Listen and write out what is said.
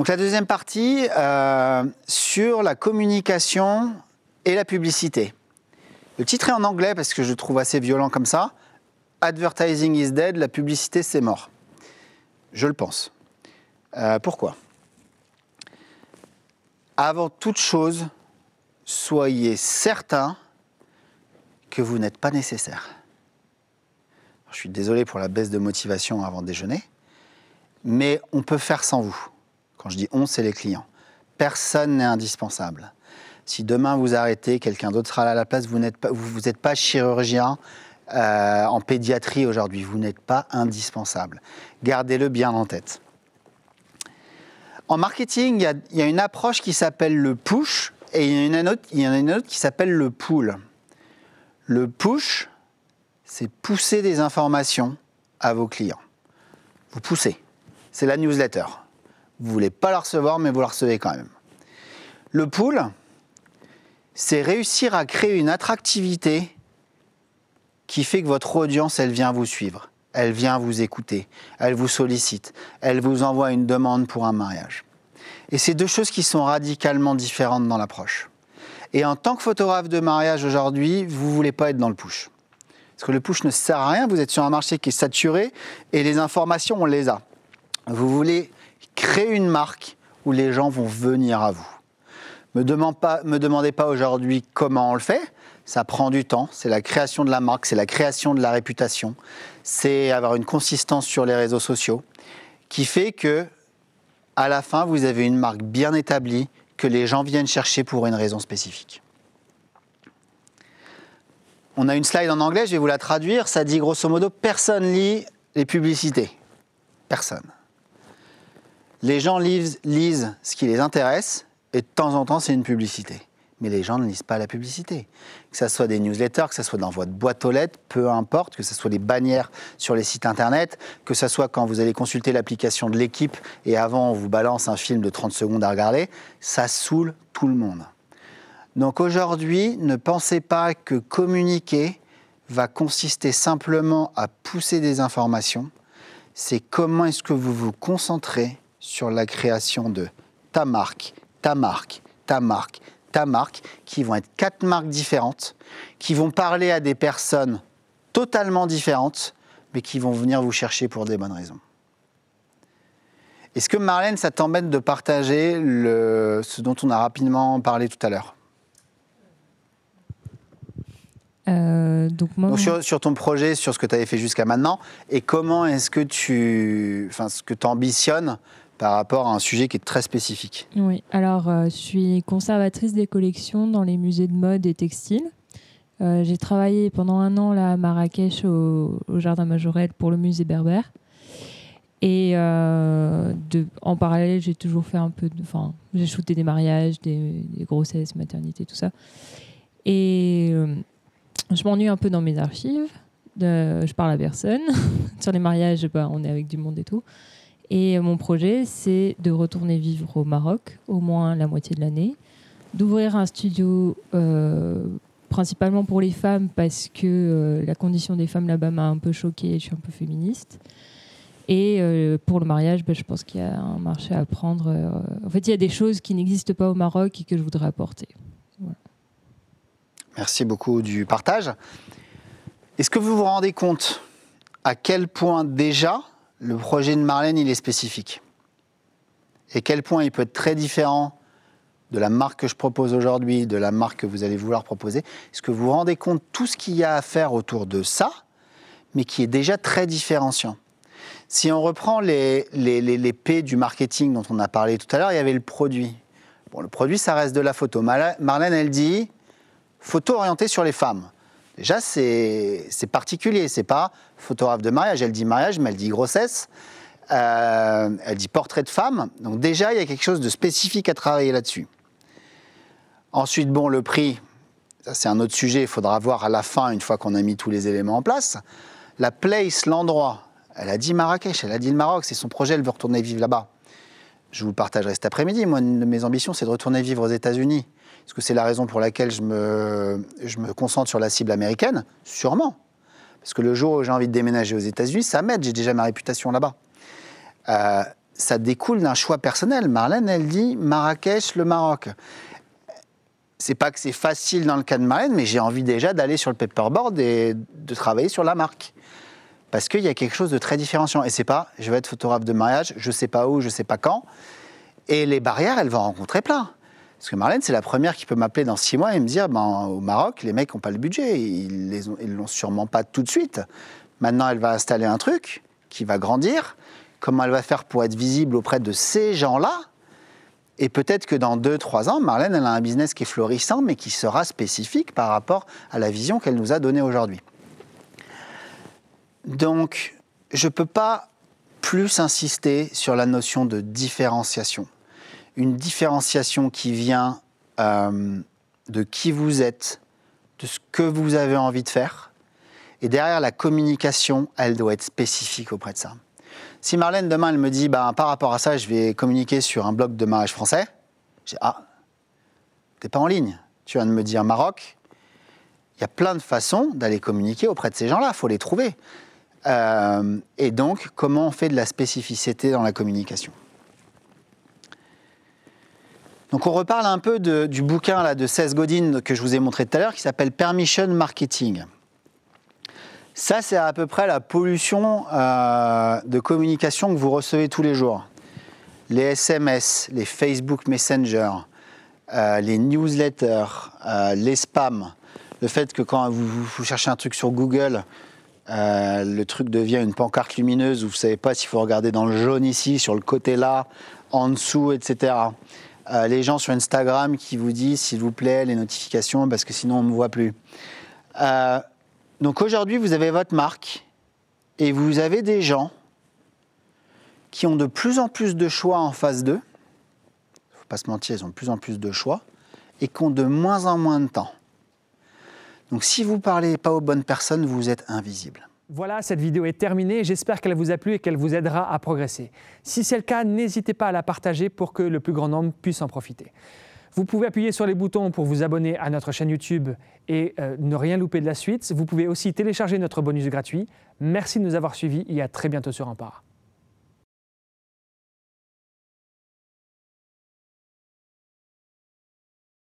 Donc la deuxième partie euh, sur la communication et la publicité. Le titre est en anglais parce que je trouve assez violent comme ça. Advertising is dead, la publicité c'est mort. Je le pense. Euh, pourquoi Avant toute chose, soyez certain que vous n'êtes pas nécessaire. je suis désolé pour la baisse de motivation avant déjeuner, mais on peut faire sans vous. Quand je dis on, c'est les clients. Personne n'est indispensable. Si demain vous arrêtez, quelqu'un d'autre sera là à la place. Vous n'êtes pas, chirurgien euh, en pédiatrie aujourd'hui. Vous n'êtes pas indispensable. Gardez-le bien en tête. En marketing, il y, a une approche qui s'appelle le push et il y, y, en a une autre qui s'appelle le pull. Le push, c'est pousser des informations à vos clients. Vous poussez. C'est la newsletter vous voulez pas la recevoir, mais vous la recevez quand même. Le pool, c'est réussir à créer une attractivité qui fait que votre audience, elle vient vous suivre, elle vient vous écouter, elle vous sollicite, elle vous envoie une demande pour un mariage. Et c'est deux choses qui sont radicalement différentes dans l'approche. Et en tant que photographe de mariage aujourd'hui, vous ne voulez pas être dans le push. Parce que le push ne sert à rien, vous êtes sur un marché qui est saturé et les informations, on les a. Vous voulez Créez une marque où les gens vont venir à vous. Ne me demandez pas aujourd'hui comment on le fait. Ça prend du temps. C'est la création de la marque, c'est la création de la réputation, c'est avoir une consistance sur les réseaux sociaux qui fait que, à la fin, vous avez une marque bien établie que les gens viennent chercher pour une raison spécifique. On a une slide en anglais, je vais vous la traduire. Ça dit grosso modo personne lit les publicités. Personne. Les gens lisent, ce qui les intéresse et de temps en temps, c'est une publicité. Mais les gens ne lisent pas la publicité. Que ce soit des newsletters, que ce soit dans votre boîte aux lettres, peu importe, que ce soit des bannières sur les sites internet, que ce soit quand vous allez consulter l'application de l'équipe et avant on vous balance un film de 30 secondes à regarder, ça saoule tout le monde. Donc aujourd'hui, ne pensez pas que communiquer va consister simplement à pousser des informations. C'est comment est-ce que vous vous concentrez sur la création de ta marque, ta marque, ta marque, ta marque, qui vont être quatre marques différentes, qui vont parler à des personnes totalement différentes, mais qui vont venir vous chercher pour des bonnes raisons. Est-ce que Marlène, ça t'embête de partager ce dont on a rapidement parlé tout à l'heure euh, donc, sur, sur, ton projet, sur ce que tu avais fait jusqu'à maintenant, et comment est-ce que tu, enfin, ce que tu ambitionnes par rapport à un sujet qui est très spécifique. Oui, alors euh, je suis conservatrice des collections dans les musées de mode et textile. Euh, j'ai travaillé pendant un an là, à Marrakech au, Jardin Majorel pour le musée berbère. Et euh, en parallèle, j'ai toujours fait un peu de. Enfin, j'ai shooté des mariages, des, grossesses, maternité, tout ça. Et je m'ennuie un peu dans mes archives. je parle à personne. Sur les mariages, bah, on est avec du monde et tout. Et mon projet, c'est de retourner vivre au Maroc, au moins la moitié de l'année, d'ouvrir un studio euh, principalement pour les femmes parce que euh, la condition des femmes là-bas m'a un peu choquée, je suis un peu féministe. Et euh, pour le mariage, bah, je pense qu'il y a un marché à prendre. En fait, il y a des choses qui n'existent pas au Maroc et que je voudrais apporter. Merci beaucoup du partage. Est-ce que vous vous rendez compte à quel point déjà le projet de Marlène, il est spécifique. Et quel point il peut être très différent de la marque que je propose aujourd'hui, de la marque que vous allez vouloir proposer. Est-ce que vous vous rendez compte tout ce qu'il y a à faire autour de ça, mais qui est déjà très différenciant Si on reprend les, les, P du marketing dont on a parlé tout à l'heure, il y avait le produit. Bon, le produit, ça reste de la photo. Marlène, elle dit photo orientée sur les femmes. Déjà, c'est particulier. C'est pas photographe de mariage. Elle dit mariage, mais elle dit grossesse. Euh, elle dit portrait de femme. Donc déjà, il y a quelque chose de spécifique à travailler là-dessus. Ensuite, bon, le prix, c'est un autre sujet. Il faudra voir à la fin, une fois qu'on a mis tous les éléments en place. La place, l'endroit. Elle a dit Marrakech, elle a dit le Maroc. C'est son projet. Elle veut retourner vivre là-bas je vous partagerai cet après-midi. Moi, une de mes ambitions, c'est de retourner vivre aux États-Unis. Est-ce que c'est la raison pour laquelle je me, concentre sur la cible américaine Sûrement. Parce que le jour où j'ai envie de déménager aux États-Unis, ça m'aide, j'ai déjà ma réputation là-bas. Euh, ça découle d'un choix personnel. Marlène, elle dit Marrakech, le Maroc. C'est pas que c'est facile dans le cas de Marlène, mais j'ai envie déjà d'aller sur le paperboard et de travailler sur la marque parce qu'il y a quelque chose de très différenciant. Et c'est pas, je vais être photographe de mariage, je sais pas où, je sais pas quand. Et les barrières, elle va rencontrer plein. Parce que Marlène, c'est la première qui peut m'appeler dans six mois et me dire, ben, au Maroc, les mecs n'ont pas le budget, ils ne l'ont sûrement pas tout de suite. Maintenant, elle va installer un truc qui va grandir. Comment elle va faire pour être visible auprès de ces gens-là et peut-être que dans 2 trois ans, Marlène, elle a un business qui est florissant, mais qui sera spécifique par rapport à la vision qu'elle nous a donnée aujourd'hui. Donc, je ne peux pas plus insister sur la notion de différenciation. Une différenciation qui vient euh, de qui vous êtes, de ce que vous avez envie de faire. Et derrière, la communication, elle doit être spécifique auprès de ça. Si Marlène, demain, elle me dit, bah, par rapport à ça, je vais communiquer sur un blog de mariage français, je ah, t'es pas en ligne. Tu viens de me dire Maroc. Il y a plein de façons d'aller communiquer auprès de ces gens-là, il faut les trouver. Euh, et donc, comment on fait de la spécificité dans la communication donc on reparle un peu du bouquin là, de Seth Godin que je vous ai montré tout à l'heure qui s'appelle Permission Marketing. Ça, c'est à peu près la pollution euh, de communication que vous recevez tous les jours. Les SMS, les Facebook Messenger, euh, les newsletters, les spams, le fait que quand vous, cherchez un truc sur Google, euh, le truc devient une pancarte lumineuse où vous ne savez pas s'il faut regarder dans le jaune ici, sur le côté là, en dessous, etc. Euh, les gens sur Instagram qui vous disent s'il vous plaît les notifications parce que sinon on ne me voit plus. Euh, donc aujourd'hui vous avez votre marque et vous avez des gens qui ont de plus en plus de choix en phase 2. Il ne faut pas se mentir, ils ont de plus en plus de choix et qui ont de moins en moins de temps. Donc si vous parlez pas aux bonnes personnes, vous êtes invisible. Voilà, cette vidéo est terminée. J'espère qu'elle vous a plu et qu'elle vous aidera à progresser. Si c'est le cas, n'hésitez pas à la partager pour que le plus grand nombre puisse en profiter. Vous pouvez appuyer sur les boutons pour vous abonner à notre chaîne YouTube et euh, ne rien louper de la suite. Vous pouvez aussi télécharger notre bonus gratuit. Merci de nous avoir suivis et à très bientôt sur Empare.